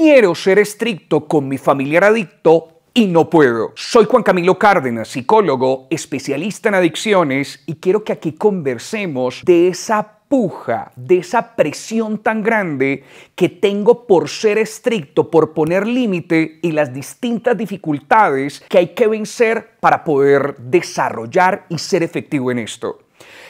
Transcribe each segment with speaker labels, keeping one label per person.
Speaker 1: Quiero ser estricto con mi familiar adicto y no puedo. Soy Juan Camilo Cárdenas, psicólogo, especialista en adicciones y quiero que aquí conversemos de esa puja, de esa presión tan grande que tengo por ser estricto, por poner límite y las distintas dificultades que hay que vencer para poder desarrollar y ser efectivo en esto.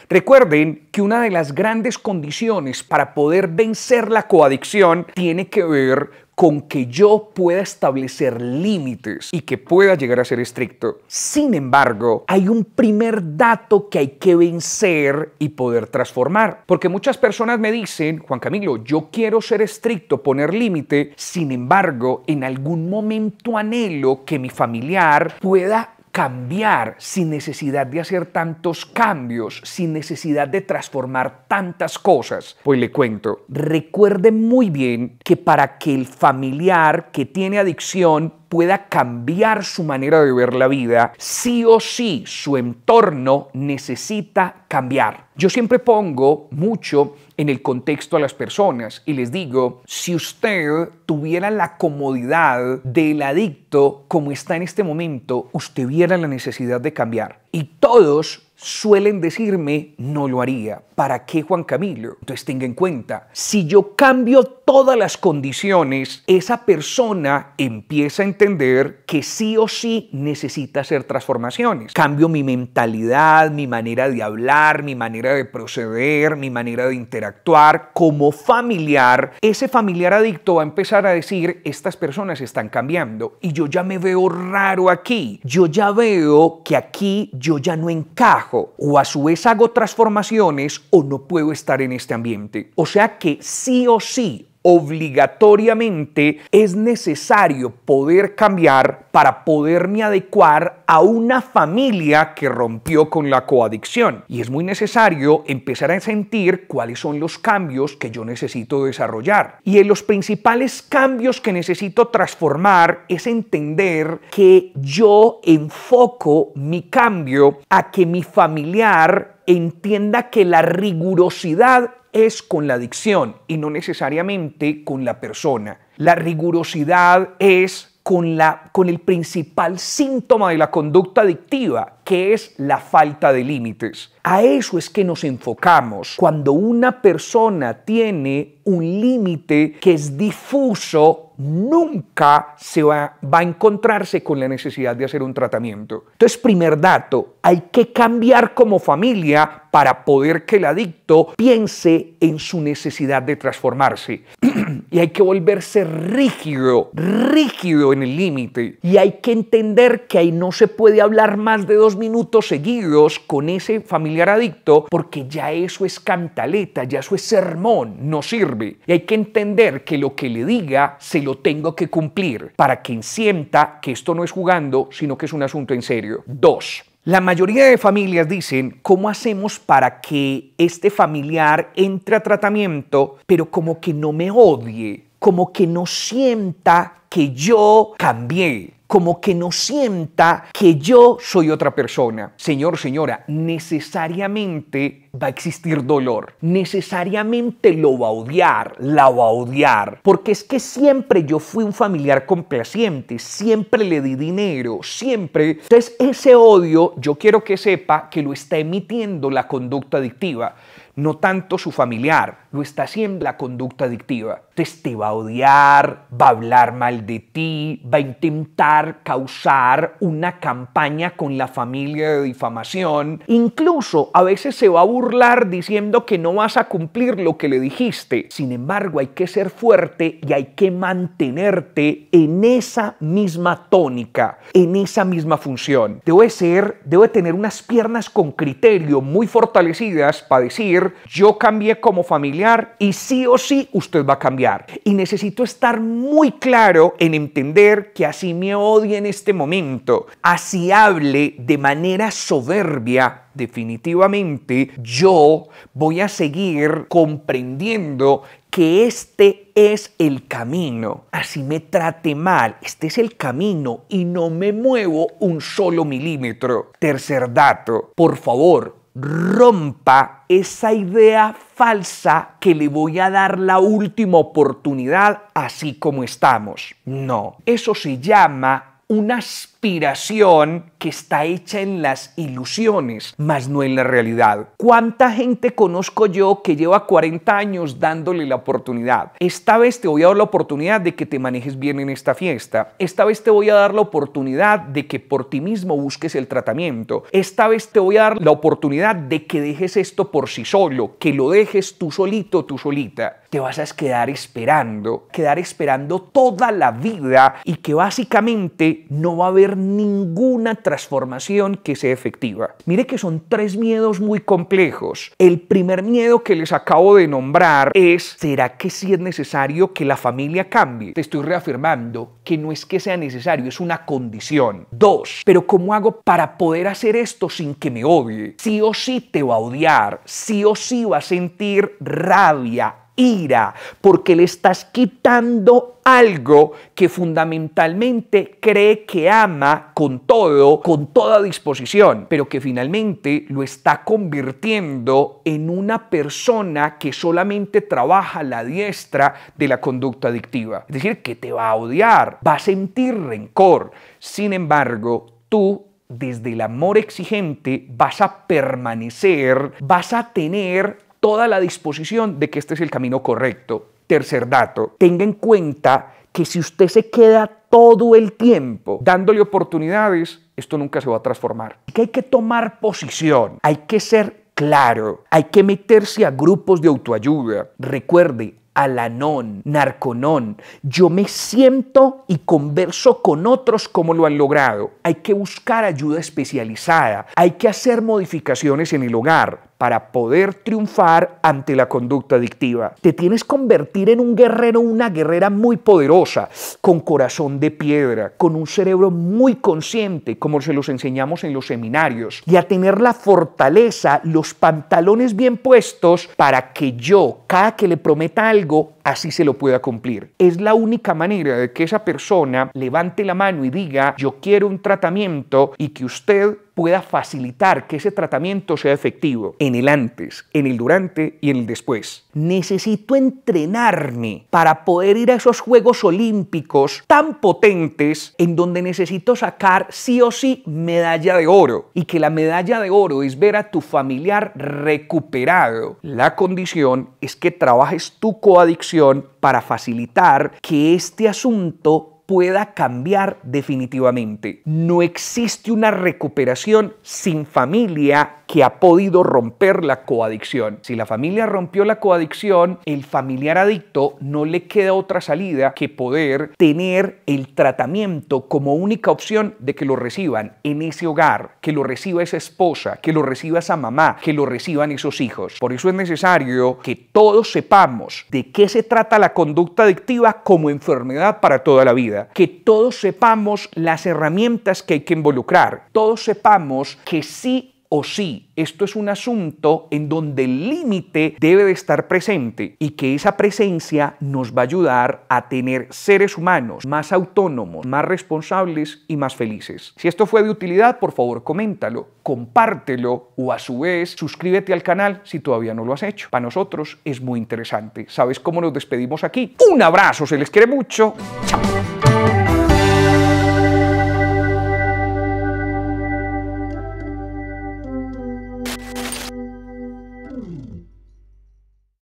Speaker 1: Recuerden que una de las grandes condiciones para poder vencer la coadicción tiene que ver con que yo pueda establecer límites y que pueda llegar a ser estricto. Sin embargo, hay un primer dato que hay que vencer y poder transformar. Porque muchas personas me dicen, Juan Camilo, yo quiero ser estricto, poner límite, sin embargo, en algún momento anhelo que mi familiar pueda cambiar sin necesidad de hacer tantos cambios, sin necesidad de transformar tantas cosas. Pues le cuento, recuerde muy bien que para que el familiar que tiene adicción pueda cambiar su manera de ver la vida, sí o sí su entorno necesita cambiar. Yo siempre pongo mucho en el contexto a las personas y les digo, si usted tuviera la comodidad del adicto como está en este momento, usted viera la necesidad de cambiar. Y todos suelen decirme, no lo haría. ¿Para qué Juan Camilo? Entonces tenga en cuenta, si yo cambio todas las condiciones, esa persona empieza a entender que sí o sí necesita hacer transformaciones. Cambio mi mentalidad, mi manera de hablar, mi manera de proceder, mi manera de interactuar. Como familiar, ese familiar adicto va a empezar a decir, estas personas están cambiando y yo ya me veo raro aquí. Yo ya veo que aquí yo ya no encajo o a su vez hago transformaciones o no puedo estar en este ambiente. O sea que sí o sí obligatoriamente es necesario poder cambiar para poderme adecuar a una familia que rompió con la coadicción. Y es muy necesario empezar a sentir cuáles son los cambios que yo necesito desarrollar. Y en los principales cambios que necesito transformar es entender que yo enfoco mi cambio a que mi familiar entienda que la rigurosidad es con la adicción y no necesariamente con la persona. La rigurosidad es con, la, con el principal síntoma de la conducta adictiva que es la falta de límites. A eso es que nos enfocamos. Cuando una persona tiene un límite que es difuso, nunca se va, va, a encontrarse con la necesidad de hacer un tratamiento. Entonces, primer dato, hay que cambiar como familia para poder que el adicto piense en su necesidad de transformarse. y hay que volverse rígido, rígido en el límite. Y hay que entender que ahí no se puede hablar más de dos minutos seguidos con ese familiar adicto porque ya eso es cantaleta, ya eso es sermón, no sirve. Y hay que entender que lo que le diga se lo tengo que cumplir para quien sienta que esto no es jugando, sino que es un asunto en serio. Dos. La mayoría de familias dicen, ¿cómo hacemos para que este familiar entre a tratamiento, pero como que no me odie, como que no sienta que yo cambié, como que no sienta que yo soy otra persona. Señor, señora, necesariamente va a existir dolor, necesariamente lo va a odiar, la va a odiar, porque es que siempre yo fui un familiar complaciente, siempre le di dinero, siempre. Entonces ese odio yo quiero que sepa que lo está emitiendo la conducta adictiva, no tanto su familiar, lo está haciendo la conducta adictiva. Este te va a odiar, va a hablar mal de ti, va a intentar causar una campaña con la familia de difamación. Incluso a veces se va a burlar diciendo que no vas a cumplir lo que le dijiste. Sin embargo, hay que ser fuerte y hay que mantenerte en esa misma tónica, en esa misma función. Debo ser, debe tener unas piernas con criterio muy fortalecidas para decir, yo cambié como familiar y sí o sí usted va a cambiar y necesito estar muy claro en entender que así me odie en este momento, así hable de manera soberbia, definitivamente yo voy a seguir comprendiendo que este es el camino. Así me trate mal, este es el camino y no me muevo un solo milímetro. Tercer dato, por favor, rompa esa idea falsa que le voy a dar la última oportunidad así como estamos. No, eso se llama unas inspiración que está hecha en las ilusiones, más no en la realidad. ¿Cuánta gente conozco yo que lleva 40 años dándole la oportunidad? Esta vez te voy a dar la oportunidad de que te manejes bien en esta fiesta. Esta vez te voy a dar la oportunidad de que por ti mismo busques el tratamiento. Esta vez te voy a dar la oportunidad de que dejes esto por sí solo, que lo dejes tú solito, tú solita. Te vas a quedar esperando, quedar esperando toda la vida y que básicamente no va a haber ninguna transformación que sea efectiva. Mire que son tres miedos muy complejos. El primer miedo que les acabo de nombrar es, ¿será que sí es necesario que la familia cambie? Te estoy reafirmando que no es que sea necesario, es una condición. Dos, pero ¿cómo hago para poder hacer esto sin que me odie? Sí o sí te va a odiar, sí o sí va a sentir rabia, ira, porque le estás quitando algo que fundamentalmente cree que ama con todo, con toda disposición, pero que finalmente lo está convirtiendo en una persona que solamente trabaja la diestra de la conducta adictiva. Es decir, que te va a odiar, va a sentir rencor. Sin embargo, tú desde el amor exigente vas a permanecer, vas a tener toda la disposición de que este es el camino correcto. Tercer dato, tenga en cuenta que si usted se queda todo el tiempo dándole oportunidades, esto nunca se va a transformar. hay que tomar posición, hay que ser claro, hay que meterse a grupos de autoayuda. Recuerde, Alanón, Narconón. Yo me siento y converso con otros como lo han logrado. Hay que buscar ayuda especializada, hay que hacer modificaciones en el hogar, para poder triunfar ante la conducta adictiva. Te tienes que convertir en un guerrero, una guerrera muy poderosa, con corazón de piedra, con un cerebro muy consciente, como se los enseñamos en los seminarios, y a tener la fortaleza, los pantalones bien puestos para que yo, cada que le prometa algo, así se lo pueda cumplir. Es la única manera de que esa persona levante la mano y diga, yo quiero un tratamiento y que usted pueda facilitar que ese tratamiento sea efectivo en el antes, en el durante y en el después. Necesito entrenarme para poder ir a esos Juegos Olímpicos tan potentes en donde necesito sacar sí o sí medalla de oro y que la medalla de oro es ver a tu familiar recuperado. La condición es que trabajes tu coadicción para facilitar que este asunto pueda cambiar definitivamente. No existe una recuperación sin familia que ha podido romper la coadicción. Si la familia rompió la coadicción, el familiar adicto no le queda otra salida que poder tener el tratamiento como única opción de que lo reciban en ese hogar, que lo reciba esa esposa, que lo reciba esa mamá, que lo reciban esos hijos. Por eso es necesario que todos sepamos de qué se trata la conducta adictiva como enfermedad para toda la vida, que todos sepamos las herramientas que hay que involucrar, todos sepamos que sí o sí. Esto es un asunto en donde el límite debe de estar presente y que esa presencia nos va a ayudar a tener seres humanos más autónomos, más responsables y más felices. Si esto fue de utilidad, por favor, coméntalo, compártelo o a su vez suscríbete al canal si todavía no lo has hecho. Para nosotros es muy interesante. ¿Sabes cómo nos despedimos aquí? Un abrazo, se les quiere mucho. Chao.